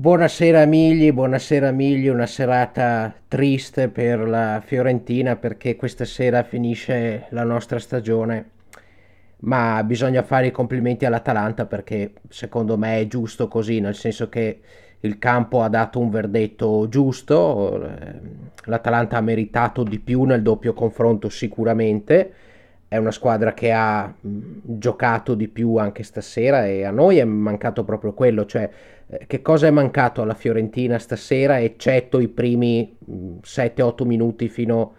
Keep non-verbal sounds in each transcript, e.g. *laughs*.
Buonasera Migli, buonasera Migli, una serata triste per la Fiorentina perché questa sera finisce la nostra stagione, ma bisogna fare i complimenti all'Atalanta perché secondo me è giusto così, nel senso che il campo ha dato un verdetto giusto, ehm, l'Atalanta ha meritato di più nel doppio confronto sicuramente, è una squadra che ha mm, giocato di più anche stasera e a noi è mancato proprio quello, cioè eh, che cosa è mancato alla Fiorentina stasera eccetto i primi 7-8 mm, minuti fino,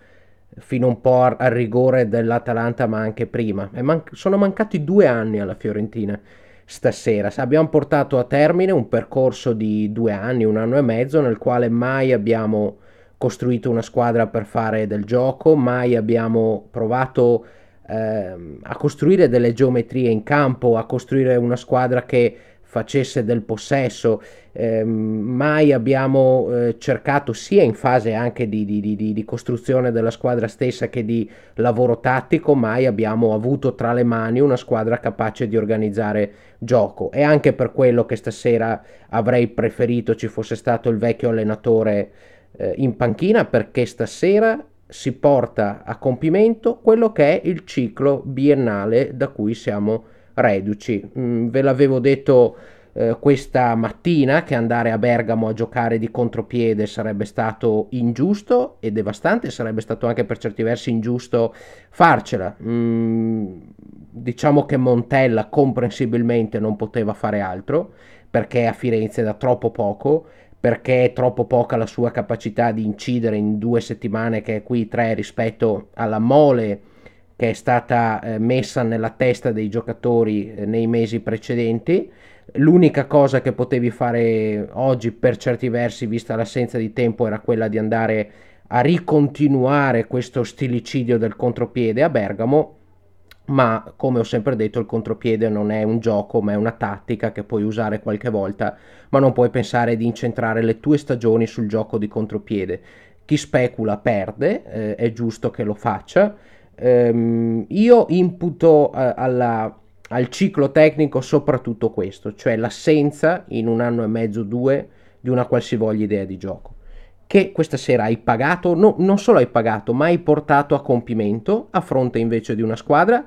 fino un po' al rigore dell'Atalanta ma anche prima. Man- sono mancati due anni alla Fiorentina stasera, abbiamo portato a termine un percorso di due anni, un anno e mezzo nel quale mai abbiamo costruito una squadra per fare del gioco, mai abbiamo provato ehm, a costruire delle geometrie in campo, a costruire una squadra che facesse del possesso, eh, mai abbiamo eh, cercato sia in fase anche di, di, di, di, costruzione della squadra stessa che di lavoro tattico, mai abbiamo avuto tra le mani una squadra capace di organizzare gioco. È anche per quello che stasera avrei preferito ci fosse stato il vecchio allenatore eh, in panchina, perché stasera si porta a compimento quello che è il ciclo biennale da cui siamo reduci. Mm, ve l'avevo detto eh, questa mattina che andare a Bergamo a giocare di contropiede sarebbe stato ingiusto e devastante, sarebbe stato anche per certi versi ingiusto farcela. Mm, diciamo che Montella comprensibilmente non poteva fare altro perché a Firenze da troppo poco perché è troppo poca la sua capacità di incidere in due settimane che è qui tre rispetto alla mole che è stata eh, messa nella testa dei giocatori eh, nei mesi precedenti. L'unica cosa che potevi fare oggi per certi versi, vista l'assenza di tempo, era quella di andare a ricontinuare questo stilicidio del contropiede a Bergamo ma come ho sempre detto il contropiede non è un gioco ma è una tattica che puoi usare qualche volta, ma non puoi pensare di incentrare le tue stagioni sul gioco di contropiede. Chi specula perde, eh, è giusto che lo faccia. Ehm, io imputo eh, alla, al ciclo tecnico soprattutto questo, cioè l'assenza in un anno e mezzo, due, di una qualsivoglia idea di gioco che questa sera hai pagato, no, non solo hai pagato, ma hai portato a compimento a fronte invece di una squadra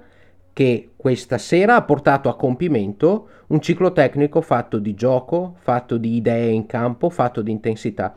che questa sera ha portato a compimento un ciclo tecnico fatto di gioco, fatto di idee in campo, fatto di intensità.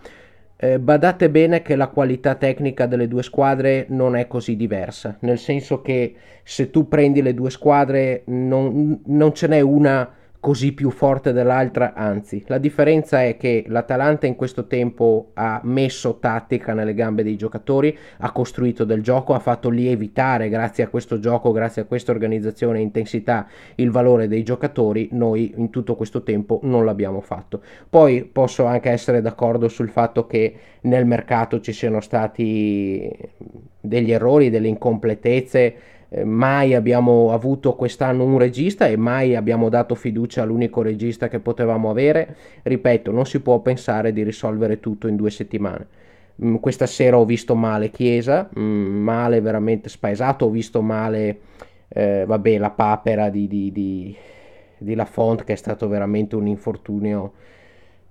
Eh, badate bene che la qualità tecnica delle due squadre non è così diversa, nel senso che se tu prendi le due squadre non, non ce n'è una così più forte dell'altra, anzi, la differenza è che l'Atalanta in questo tempo ha messo tattica nelle gambe dei giocatori, ha costruito del gioco, ha fatto lievitare grazie a questo gioco, grazie a questa organizzazione e intensità il valore dei giocatori, noi in tutto questo tempo non l'abbiamo fatto. Poi posso anche essere d'accordo sul fatto che nel mercato ci siano stati degli errori, delle incompletezze eh, mai abbiamo avuto quest'anno un regista e mai abbiamo dato fiducia all'unico regista che potevamo avere. Ripeto, non si può pensare di risolvere tutto in due settimane. Mm, questa sera ho visto male Chiesa, mm, male veramente spaesato, ho visto male, eh, vabbè, la papera di, di, di, di Lafont che è stato veramente un infortunio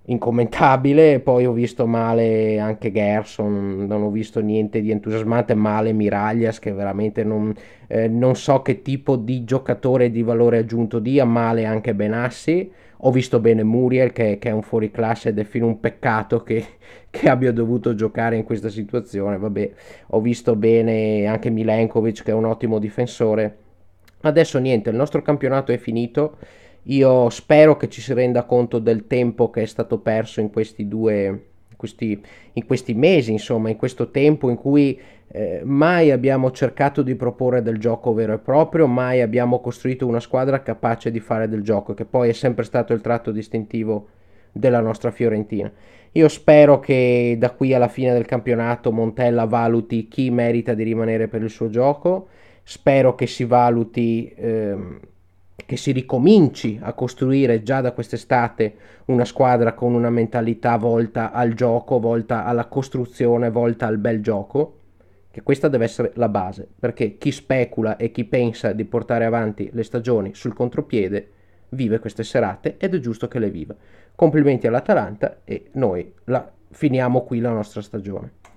incommentabile. Poi ho visto male anche Gerson, non ho visto niente di entusiasmante, male Miraglias che veramente non, eh, non so che tipo di giocatore di valore aggiunto dia, male anche Benassi. Ho visto bene Muriel che, che è un fuoriclasse ed è fino un peccato che, *laughs* che, abbia dovuto giocare in questa situazione. Vabbè, ho visto bene anche Milenkovic che è un ottimo difensore. Adesso niente, il nostro campionato è finito io spero che ci si renda conto del tempo che è stato perso in questi due, questi, in questi mesi, insomma, in questo tempo in cui eh, mai abbiamo cercato di proporre del gioco vero e proprio, mai abbiamo costruito una squadra capace di fare del gioco, che poi è sempre stato il tratto distintivo della nostra Fiorentina. Io spero che da qui alla fine del campionato Montella valuti chi merita di rimanere per il suo gioco, spero che si valuti... Ehm, che si ricominci a costruire già da quest'estate una squadra con una mentalità volta al gioco, volta alla costruzione, volta al bel gioco, che questa deve essere la base, perché chi specula e chi pensa di portare avanti le stagioni sul contropiede vive queste serate ed è giusto che le viva. Complimenti all'Atalanta e noi la, finiamo qui la nostra stagione.